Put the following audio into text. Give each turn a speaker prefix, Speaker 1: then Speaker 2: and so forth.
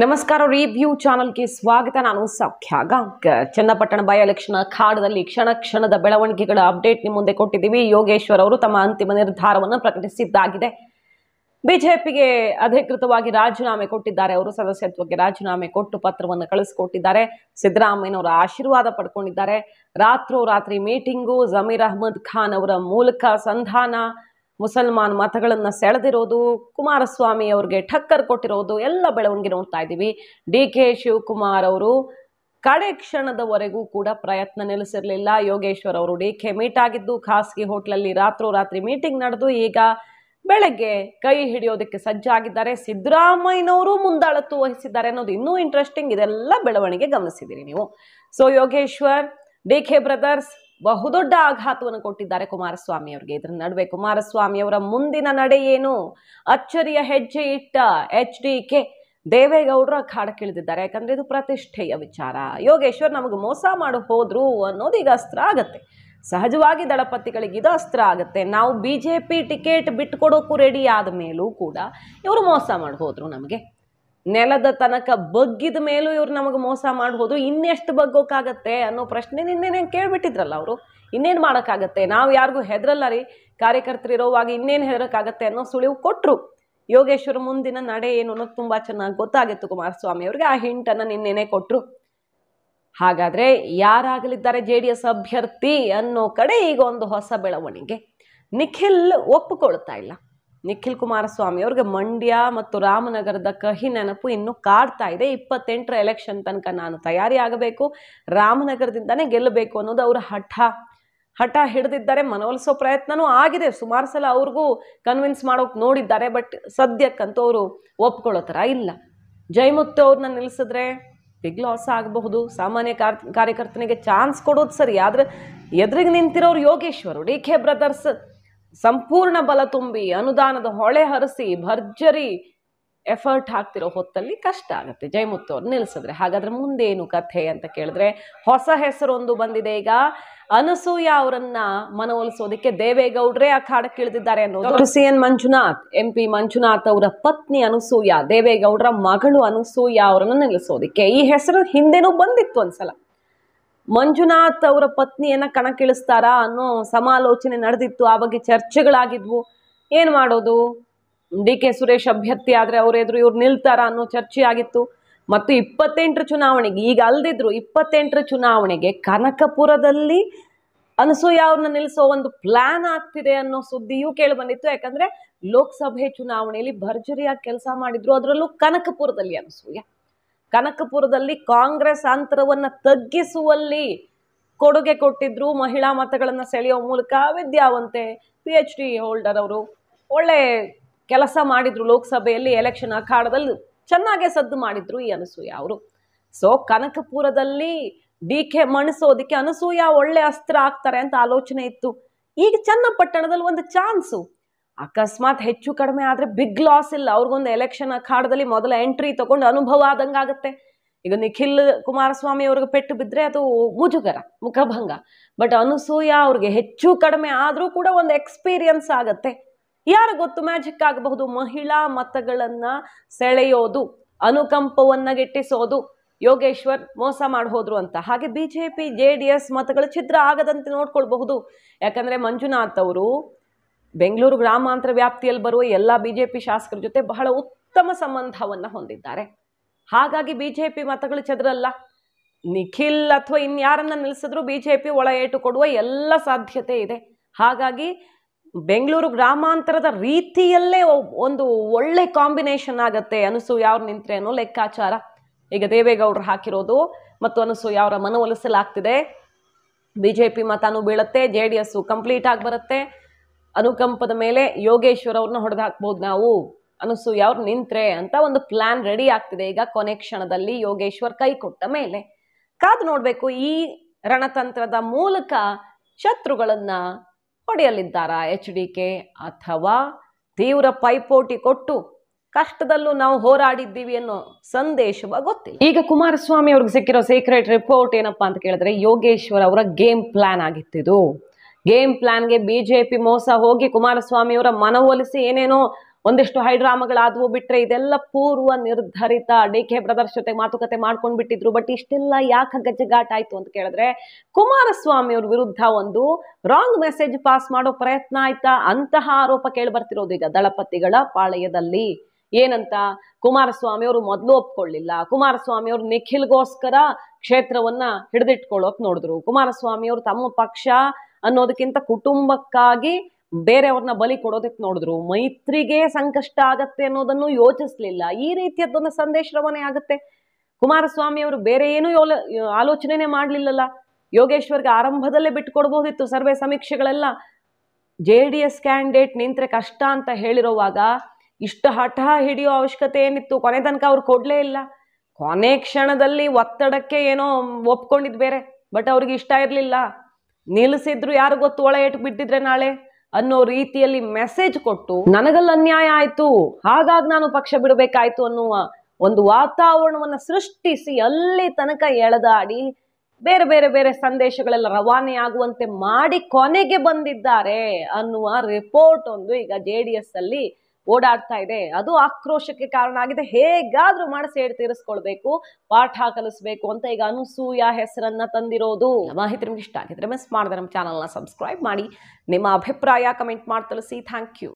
Speaker 1: ನಮಸ್ಕಾರ ರಿವ್ಯೂ ಚಾನಲ್ಗೆ ಸ್ವಾಗತ ನಾನು ಸೌಖ್ಯ ಗಾಂಕ್ ಚನ್ನಪಟ್ಟಣ ಬೈ ಎಲೆಕ್ಷನ್ ಖಾಡದಲ್ಲಿ ಕ್ಷಣ ಕ್ಷಣದ ಬೆಳವಣಿಗೆಗಳ ಅಪ್ಡೇಟ್ ನಿಮ್ಮ ಮುಂದೆ ಕೊಟ್ಟಿದ್ದೀವಿ ಯೋಗೇಶ್ವರ್ ಅವರು ತಮ್ಮ ಅಂತಿಮ ನಿರ್ಧಾರವನ್ನು ಪ್ರಕಟಿಸಿದ್ದಾಗಿದೆ ಬಿಜೆಪಿಗೆ ಅಧಿಕೃತವಾಗಿ ರಾಜೀನಾಮೆ ಕೊಟ್ಟಿದ್ದಾರೆ ಅವರು ಸದಸ್ಯತ್ವಕ್ಕೆ ರಾಜೀನಾಮೆ ಕೊಟ್ಟು ಪತ್ರವನ್ನು ಕಳಿಸಿಕೊಟ್ಟಿದ್ದಾರೆ ಸಿದ್ದರಾಮಯ್ಯನವರ ಆಶೀರ್ವಾದ ಪಡ್ಕೊಂಡಿದ್ದಾರೆ ರಾತ್ರೋರಾತ್ರಿ ಮೀಟಿಂಗು ಜಮೀರ್ ಅಹಮದ್ ಖಾನ್ ಅವರ ಮೂಲಕ ಸಂಧಾನ ಮುಸಲ್ಮಾನ್ ಮತಗಳನ್ನು ಸೆಳೆದಿರೋದು ಕುಮಾರಸ್ವಾಮಿ ಅವ್ರಿಗೆ ಠಕ್ಕರ್ ಕೊಟ್ಟಿರೋದು ಎಲ್ಲ ಬೆಳವಣಿಗೆ ನೋಡ್ತಾ ಇದ್ದೀವಿ ಡಿ ಕೆ ಶಿವಕುಮಾರ್ ಅವರು ಕಡೆ ಕ್ಷಣದವರೆಗೂ ಕೂಡ ಪ್ರಯತ್ನ ನೆಲೆಸಿರಲಿಲ್ಲ ಯೋಗೇಶ್ವರ್ ಅವರು ಡಿ ಕೆ ಮೀಟ್ ಆಗಿದ್ದು ಖಾಸಗಿ ಹೋಟ್ಲಲ್ಲಿ ರಾತ್ರೋರಾತ್ರಿ ಮೀಟಿಂಗ್ ನಡೆದು ಈಗ ಬೆಳಗ್ಗೆ ಕೈ ಹಿಡಿಯೋದಕ್ಕೆ ಸಜ್ಜಾಗಿದ್ದಾರೆ ಸಿದ್ದರಾಮಯ್ಯನವರು ಮುಂದಾಳತ್ತು ವಹಿಸಿದ್ದಾರೆ ಅನ್ನೋದು ಇನ್ನೂ ಇಂಟ್ರೆಸ್ಟಿಂಗ್ ಇದೆಲ್ಲ ಬೆಳವಣಿಗೆ ಗಮನಿಸಿದ್ದೀರಿ ನೀವು so Yogeshwar D K brothers ಬಹುದೊಡ್ಡ ಆಘಾತವನ್ನು ಕೊಟ್ಟಿದ್ದಾರೆ ಕುಮಾರಸ್ವಾಮಿ ಅವರಿಗೆ ಇದರ ನಡುವೆ ಕುಮಾರಸ್ವಾಮಿ ಅವರ ಮುಂದಿನ ನಡೆ ಏನು ಅಚ್ಚರಿಯ ಹೆಜ್ಜೆ ಇಟ್ಟ ಎಚ್ ಡಿ ಕೆ ದೇವೇಗೌಡರ ಕಾಡಕ್ಕಿಳಿದಿದ್ದಾರೆ ಯಾಕಂದರೆ ಇದು ಪ್ರತಿಷ್ಠೆಯ ವಿಚಾರ ಯೋಗೇಶ್ವರ್ ನಮಗೆ ಮೋಸ ಮಾಡಿ ಹೋದ್ರು ಅನ್ನೋದು ಈಗ ಅಸ್ತ್ರ ಆಗತ್ತೆ ಸಹಜವಾಗಿ ದಳಪತಿಗಳಿಗೆ ಇದು ಅಸ್ತ್ರ ಆಗುತ್ತೆ ನಾವು ಬಿ ಜೆ ಪಿ ಟಿಕೆಟ್ ಬಿಟ್ಟುಕೊಡೋಕ್ಕೂ ರೆಡಿ ಆದ ಮೇಲೂ ಕೂಡ ಇವರು ಮೋಸ ಮಾಡಿ ಹೋದರು ನಮಗೆ ನೆಲದ ತನಕ ಬಗ್ಗಿದ ಮೇಲೂ ಇವ್ರು ನಮಗೆ ಮೋಸ ಮಾಡ್ಬೋದು ಇನ್ನೆಷ್ಟು ಬಗ್ಗೋಕ್ಕಾಗತ್ತೆ ಅನ್ನೋ ಪ್ರಶ್ನೆ ನಿನ್ನೇನೇ ಕೇಳಿಬಿಟ್ಟಿದ್ರಲ್ಲ ಅವರು ಇನ್ನೇನು ಮಾಡೋಕ್ಕಾಗತ್ತೆ ನಾವು ಯಾರಿಗೂ ಹೆದರಲ್ಲ ರೀ ಕಾರ್ಯಕರ್ತರಿರೋವಾಗ ಇನ್ನೇನು ಹೆದರೋಕ್ಕಾಗತ್ತೆ ಅನ್ನೋ ಸುಳಿವು ಕೊಟ್ಟರು ಯೋಗೇಶ್ವರ ಮುಂದಿನ ನಡೆ ಏನು ಅನ್ನೋದು ತುಂಬ ಚೆನ್ನಾಗಿ ಗೊತ್ತಾಗಿತ್ತು ಕುಮಾರಸ್ವಾಮಿ ಅವ್ರಿಗೆ ಆ ಹಿಂಟನ್ನು ನಿನ್ನೆನೆ ಕೊಟ್ಟರು ಹಾಗಾದರೆ ಯಾರಾಗಲಿದ್ದಾರೆ ಜೆ ಡಿ ಎಸ್ ಅಭ್ಯರ್ಥಿ ಅನ್ನೋ ಕಡೆ ಈಗ ಒಂದು ಹೊಸ ಬೆಳವಣಿಗೆ ನಿಖಿಲ್ ಒಪ್ಪಿಕೊಳ್ತಾ ಇಲ್ಲ ನಿಖಿಲ್ ಕುಮಾರಸ್ವಾಮಿ ಅವ್ರಿಗೆ ಮಂಡ್ಯ ಮತ್ತು ರಾಮನಗರದ ಕಹಿ ನೆನಪು ಇನ್ನೂ ಕಾಡ್ತಾ ಇದೆ ಇಪ್ಪತ್ತೆಂಟರ ಎಲೆಕ್ಷನ್ ತನಕ ನಾನು ತಯಾರಿ ಆಗಬೇಕು ರಾಮನಗರದಿಂದನೇ ಗೆಲ್ಲಬೇಕು ಅನ್ನೋದು ಅವರ ಹಠ ಹಠ ಹಿಡಿದಿದ್ದಾರೆ ಮನವೊಲಿಸೋ ಪ್ರಯತ್ನವೂ ಆಗಿದೆ ಸುಮಾರು ಸಲ ಅವ್ರಿಗೂ ಕನ್ವಿನ್ಸ್ ಮಾಡೋಕೆ ನೋಡಿದ್ದಾರೆ ಬಟ್ ಸದ್ಯಕ್ಕಂತೂ ಅವರು ಒಪ್ಕೊಳ್ಳೋ ಥರ ಇಲ್ಲ ಜಯಮುತ್ತು ಅವ್ರನ್ನ ನಿಲ್ಲಿಸಿದ್ರೆ ಬಿಗ್ ಲಾಸ್ ಆಗಬಹುದು ಸಾಮಾನ್ಯ ಕಾರ್ ಕಾರ್ಯಕರ್ತನಿಗೆ ಚಾನ್ಸ್ ಕೊಡೋದು ಸರಿ ಆದರೆ ಎದುರಿಗೆ ನಿಂತಿರೋರು ಯೋಗೇಶ್ವರು ಡಿ ಕೆ ಬ್ರದರ್ಸ್ ಸಂಪೂರ್ಣ ಬಲ ತುಂಬಿ ಅನುದಾನದ ಹೊಳೆ ಹರಿಸಿ ಭರ್ಜರಿ ಎಫರ್ಟ್ ಹಾಕ್ತಿರೋ ಹೊತ್ತಲ್ಲಿ ಕಷ್ಟ ಆಗುತ್ತೆ ಜಯಮುತ್ತು ಅವ್ರು ನಿಲ್ಲಿಸಿದ್ರೆ ಹಾಗಾದ್ರೆ ಮುಂದೇನು ಕಥೆ ಅಂತ ಕೇಳಿದ್ರೆ ಹೊಸ ಹೆಸರೊಂದು ಬಂದಿದೆ ಈಗ ಅನಸೂಯ ಅವರನ್ನ ಮನವೊಲಿಸೋದಕ್ಕೆ ದೇವೇಗೌಡರೇ ಅಖಾಡಕ್ಕಿಳಿದಿದ್ದಾರೆ ಅನ್ನೋದು C N Manjunath M P Manjunath ಅವರ ಪತ್ನಿ ಅನಸೂಯ ದೇವೇಗೌಡ್ರ ಮಗಳು ಅನಸೂಯ ಅವರನ್ನು ನಿಲ್ಲಿಸೋದಕ್ಕೆ ಈ ಹೆಸರು ಹಿಂದೆನೂ ಬಂದಿತ್ತು ಒಂದ್ಸಲ ಮಂಜುನಾಥ್ ಅವರ ಪತ್ನಿಯನ್ನ ಕಣಕ್ಕಿಳಿಸ್ತಾರಾ ಅನ್ನೋ ಸಮಾಲೋಚನೆ ನಡೆದಿತ್ತು ಆ ಬಗ್ಗೆ ಚರ್ಚೆಗಳಾಗಿದ್ವು ಏನು ಮಾಡೋದು ಡಿ ಕೆ ಸುರೇಶ್ ಅಭ್ಯರ್ಥಿ ಆದರೆ ಎದುರು ಇವ್ರು ನಿಲ್ತಾರಾ ಅನ್ನೋ ಚರ್ಚೆ ಆಗಿತ್ತು ಮತ್ತು ಇಪ್ಪತ್ತೆಂಟರ ಚುನಾವಣೆಗೆ ಈಗ ಅಲ್ದಿದ್ರು ಇಪ್ಪತ್ತೆಂಟರ ಚುನಾವಣೆಗೆ ಕನಕಪುರದಲ್ಲಿ ಅನಸೂಯ ಅವ್ರನ್ನ ನಿಲ್ಲಿಸೋ ಒಂದು ಪ್ಲಾನ್ ಆಗ್ತಿದೆ ಅನ್ನೋ ಸುದ್ದಿಯೂ ಕೇಳಿಬಂದಿತ್ತು ಬಂದಿತ್ತು ಯಾಕಂದ್ರೆ ಲೋಕಸಭೆ ಚುನಾವಣೆಯಲ್ಲಿ ಭರ್ಜರಿಯಾಗಿ ಕೆಲಸ ಮಾಡಿದ್ರು ಅದರಲ್ಲೂ ಕನಕಪುರದಲ್ಲಿ ಅನಸೂಯ ಕನಕಪುರದಲ್ಲಿ ಕಾಂಗ್ರೆಸ್ ಅಂತರವನ್ನು ತಗ್ಗಿಸುವಲ್ಲಿ ಕೊಡುಗೆ ಕೊಟ್ಟಿದ್ರು ಮಹಿಳಾ ಮತಗಳನ್ನು ಸೆಳೆಯೋ ಮೂಲಕ ವಿದ್ಯಾವಂತೆ ಪಿ ಎಚ್ ಡಿ ಹೋಲ್ಡರ್ ಅವರು ಒಳ್ಳೆ ಕೆಲಸ ಮಾಡಿದರು ಲೋಕಸಭೆಯಲ್ಲಿ ಎಲೆಕ್ಷನ್ ಅಖಾಡದಲ್ಲಿ ಚೆನ್ನಾಗೇ ಸದ್ದು ಮಾಡಿದ್ರು ಈ ಅನಸೂಯ ಅವರು ಸೊ ಕನಕಪುರದಲ್ಲಿ ಡಿ ಕೆ ಮಣಿಸೋದಕ್ಕೆ ಅನಸೂಯ ಒಳ್ಳೆ ಅಸ್ತ್ರ ಆಗ್ತಾರೆ ಅಂತ ಆಲೋಚನೆ ಇತ್ತು ಈಗ ಚನ್ನಪಟ್ಟಣದಲ್ಲಿ ಒಂದು ಚಾನ್ಸು ಅಕಸ್ಮಾತ್ ಹೆಚ್ಚು ಕಡಿಮೆ ಆದರೆ ಬಿಗ್ ಲಾಸ್ ಇಲ್ಲ ಅವ್ರಿಗೊಂದು ಎಲೆಕ್ಷನ್ ಅಖಾಡದಲ್ಲಿ ಮೊದಲ ಎಂಟ್ರಿ ತಗೊಂಡು ಅನುಭವ ಆದಂಗೆ ಆಗುತ್ತೆ ಈಗ ನಿಖಿಲ್ ಕುಮಾರಸ್ವಾಮಿ ಅವ್ರಿಗೆ ಪೆಟ್ಟು ಬಿದ್ದರೆ ಅದು ಮುಜುಗರ ಮುಖಭಂಗ ಬಟ್ ಅನಸೂಯ ಅವ್ರಿಗೆ ಹೆಚ್ಚು ಕಡಿಮೆ ಆದರೂ ಕೂಡ ಒಂದು ಎಕ್ಸ್ಪೀರಿಯನ್ಸ್ ಆಗುತ್ತೆ ಯಾರು ಗೊತ್ತು ಮ್ಯಾಜಿಕ್ ಆಗಬಹುದು ಮಹಿಳಾ ಮತಗಳನ್ನು ಸೆಳೆಯೋದು ಅನುಕಂಪವನ್ನು ಗಿಟ್ಟಿಸೋದು ಯೋಗೇಶ್ವರ್ ಮೋಸ ಮಾಡಿ ಅಂತ ಹಾಗೆ B J P J D S ಮತಗಳು ಛಿದ್ರ ಆಗದಂತೆ ನೋಡ್ಕೊಳ್ಬಹುದು ಯಾಕಂದರೆ ಮಂಜುನಾಥ್ ಅವರು ಬೆಂಗಳೂರು ಗ್ರಾಮಾಂತರ ವ್ಯಾಪ್ತಿಯಲ್ಲಿ ಬರುವ ಎಲ್ಲ ಬಿ ಜೆ ಪಿ ಶಾಸಕರ ಜೊತೆ ಬಹಳ ಉತ್ತಮ ಸಂಬಂಧವನ್ನು ಹೊಂದಿದ್ದಾರೆ ಹಾಗಾಗಿ ಬಿ ಜೆ ಪಿ ಮತಗಳು ಚದರಲ್ಲ ನಿಖಿಲ್ ಅಥವಾ ಇನ್ಯಾರನ್ನು ನಿಲ್ಲಿಸಿದ್ರು ಬಿ ಜೆ ಪಿ ಒಳ ಏಟು ಕೊಡುವ ಎಲ್ಲ ಸಾಧ್ಯತೆ ಇದೆ ಹಾಗಾಗಿ ಬೆಂಗಳೂರು ಗ್ರಾಮಾಂತರದ ರೀತಿಯಲ್ಲೇ ಒಂದು ಒಳ್ಳೆ ಕಾಂಬಿನೇಷನ್ ಆಗುತ್ತೆ ಅನಸು ಯಾರು ನಿಂತ್ರೆ ಅನ್ನೋ ಲೆಕ್ಕಾಚಾರ ಈಗ ದೇವೇಗೌಡರು ಹಾಕಿರೋದು ಮತ್ತು ಅನಸು ಅವರ ಮನವೊಲಿಸಲಾಗ್ತಿದೆ ಬಿ ಜೆ ಪಿ ಮತನೂ ಬೀಳುತ್ತೆ ಜೆ ಡಿ ಎಸ್ಸು ಆಗಿ ಬರುತ್ತೆ ಅನುಕಂಪದ ಮೇಲೆ ಯೋಗೇಶ್ವರ ಅವ್ರನ್ನ ಹೊಡೆದು ಹಾಕ್ಬೋದು ನಾವು ಅನಿಸು ಅವ್ರು ನಿಂತ್ರೆ ಅಂತ ಒಂದು ಪ್ಲಾನ್ ರೆಡಿ ಆಗ್ತಿದೆ ಈಗ ಕೊನೆ ಕ್ಷಣದಲ್ಲಿ ಯೋಗೇಶ್ವರ್ ಕೈ ಕೊಟ್ಟ ಮೇಲೆ ಕಾದು ನೋಡಬೇಕು ಈ ರಣತಂತ್ರದ ಮೂಲಕ ಶತ್ರುಗಳನ್ನು ಹೊಡೆಯಲಿದ್ದಾರಾ ಎಚ್ ಡಿ ಕೆ ಅಥವಾ ತೀವ್ರ ಪೈಪೋಟಿ ಕೊಟ್ಟು ಕಷ್ಟದಲ್ಲೂ ನಾವು ಹೋರಾಡಿದ್ದೀವಿ ಅನ್ನೋ ಸಂದೇಶವ ಗೊತ್ತಿಲ್ಲ ಈಗ ಕುಮಾರಸ್ವಾಮಿ ಅವ್ರಿಗೆ ಸಿಕ್ಕಿರೋ ಸೀಕ್ರೆಟ್ ರಿಪೋರ್ಟ್ ಏನಪ್ಪಾ ಅಂತ ಕೇಳಿದ್ರೆ ಯೋಗೇಶ್ವರ್ ಅವರ ಗೇಮ್ ಪ್ಲಾನ್ ಆಗಿತ್ತಿದು ಗೇಮ್ ಪ್ಲಾನ್ಗೆ ಬಿಜೆಪಿ ಮೋಸ ಹೋಗಿ ಕುಮಾರಸ್ವಾಮಿ ಅವರ ಮನವೊಲಿಸಿ ಏನೇನೋ ಒಂದಿಷ್ಟು ಹೈಡ್ರಾಮಗಳಾದವು ಬಿಟ್ರೆ ಇದೆಲ್ಲ ಪೂರ್ವ ನಿರ್ಧರಿತ ಡಿ ಕೆ ಬ್ರದರ್ಸ್ ಜೊತೆ ಮಾತುಕತೆ ಮಾಡ್ಕೊಂಡು ಬಿಟ್ಟಿದ್ರು ಬಟ್ ಇಷ್ಟೆಲ್ಲ ಯಾಕೆ ಗಜ್ಜಗಾಟ ಆಯ್ತು ಅಂತ ಕೇಳಿದ್ರೆ ಕುಮಾರಸ್ವಾಮಿ ಅವ್ರ ವಿರುದ್ಧ ಒಂದು ರಾಂಗ್ ಮೆಸೇಜ್ ಪಾಸ್ ಮಾಡೋ ಪ್ರಯತ್ನ ಆಯ್ತಾ ಅಂತಹ ಆರೋಪ ಕೇಳಿ ಬರ್ತಿರೋದು ಈಗ ದಳಪತಿಗಳ ಪಾಳಯದಲ್ಲಿ ಏನಂತ ಕುಮಾರಸ್ವಾಮಿ ಅವರು ಮೊದಲು ಒಪ್ಕೊಳ್ಳಿಲ್ಲ ಕುಮಾರಸ್ವಾಮಿ ಅವರು ನಿಖಿಲ್ಗೋಸ್ಕರ ಕ್ಷೇತ್ರವನ್ನ ಹಿಡಿದಿಟ್ಕೊಳ್ಳೋಕ್ ನೋಡಿದ್ರು ಕುಮಾರಸ್ವಾಮಿ ಅವರು ತಮ್ಮ ಪಕ್ಷ ಅನ್ನೋದಕ್ಕಿಂತ ಕುಟುಂಬಕ್ಕಾಗಿ ಬೇರೆಯವ್ರನ್ನ ಬಲಿ ಕೊಡೋದಕ್ಕೆ ನೋಡಿದ್ರು ಮೈತ್ರಿಗೆ ಸಂಕಷ್ಟ ಆಗತ್ತೆ ಅನ್ನೋದನ್ನು ಯೋಚಿಸ್ಲಿಲ್ಲ ಈ ರೀತಿಯದ್ದೊಂದು ಸಂದೇಶ ರವಾನೆ ಆಗುತ್ತೆ ಕುಮಾರಸ್ವಾಮಿ ಅವರು ಬೇರೆ ಏನೂ ಯೋಲ ಆಲೋಚನೆನೇ ಮಾಡಲಿಲ್ಲಲ್ಲ ಯೋಗೇಶ್ವರ್ಗೆ ಆರಂಭದಲ್ಲೇ ಬಿಟ್ಕೊಡ್ಬೋದಿತ್ತು ಸರ್ವೆ ಸಮೀಕ್ಷೆಗಳೆಲ್ಲ ಜೆ ಡಿ ಎಸ್ ಕ್ಯಾಂಡಿಡೇಟ್ ನಿಂತ್ರೆ ಕಷ್ಟ ಅಂತ ಹೇಳಿರುವಾಗ ಇಷ್ಟು ಹಠ ಹಿಡಿಯೋ ಅವಶ್ಯಕತೆ ಏನಿತ್ತು ಕೊನೆ ತನಕ ಅವ್ರು ಕೊಡಲೇ ಇಲ್ಲ ಕೊನೆ ಕ್ಷಣದಲ್ಲಿ ಒತ್ತಡಕ್ಕೆ ಏನೋ ಒಪ್ಕೊಂಡಿದ್ ಬೇರೆ ಬಟ್ ಅವ್ರಿಗೆ ಇಷ್ಟ ಇರಲಿಲ್ಲ ನಿಲ್ಲಿಸಿದ್ರು ಯಾರು ಗೊತ್ತು ಒಳ ಏಟು ಬಿಟ್ಟಿದ್ರೆ ನಾಳೆ ಅನ್ನೋ ರೀತಿಯಲ್ಲಿ ಮೆಸೇಜ್ ಕೊಟ್ಟು ನನಗಲ್ಲಿ ಅನ್ಯಾಯ ಆಯ್ತು ಹಾಗಾಗಿ ನಾನು ಪಕ್ಷ ಬಿಡಬೇಕಾಯ್ತು ಅನ್ನುವ ಒಂದು ವಾತಾವರಣವನ್ನ ಸೃಷ್ಟಿಸಿ ಅಲ್ಲಿ ತನಕ ಎಳೆದಾಡಿ ಬೇರೆ ಬೇರೆ ಬೇರೆ ಸಂದೇಶಗಳೆಲ್ಲ ರವಾನೆ ಆಗುವಂತೆ ಮಾಡಿ ಕೊನೆಗೆ ಬಂದಿದ್ದಾರೆ ಅನ್ನುವ ರಿಪೋರ್ಟ್ ಒಂದು ಈಗ ಜೆ ಡಿ ಎಸ್ ಅಲ್ಲಿ ಓಡಾಡ್ತಾ ಇದೆ ಅದು ಆಕ್ರೋಶಕ್ಕೆ ಕಾರಣ ಆಗಿದೆ ಹೇಗಾದ್ರೂ ಮಾಡಿ ಸೇಡ್ ತೀರಿಸ್ಕೊಳ್ಬೇಕು ಪಾಠ ಕಲಿಸ್ಬೇಕು ಅಂತ ಈಗ ಅನುಸೂಯ ಹೆಸರನ್ನ ತಂದಿರೋದು ಮಾಹಿತಿ ನಿಮ್ಗೆ ಇಷ್ಟ ಆಗಿದ್ರೆ ಮಿಸ್ ಮಾಡಿದ್ರೆ ನಮ್ಮ ಚಾನಲ್ನ ಸಬ್ಸ್ಕ್ರೈಬ್ ಮಾಡಿ ನಿಮ್ಮ ಅಭಿಪ್ರಾಯ ಕಮೆಂಟ್ ಮಾಡಿ ತಿಳಿಸಿ ಥ್ಯಾಂಕ್ ಯು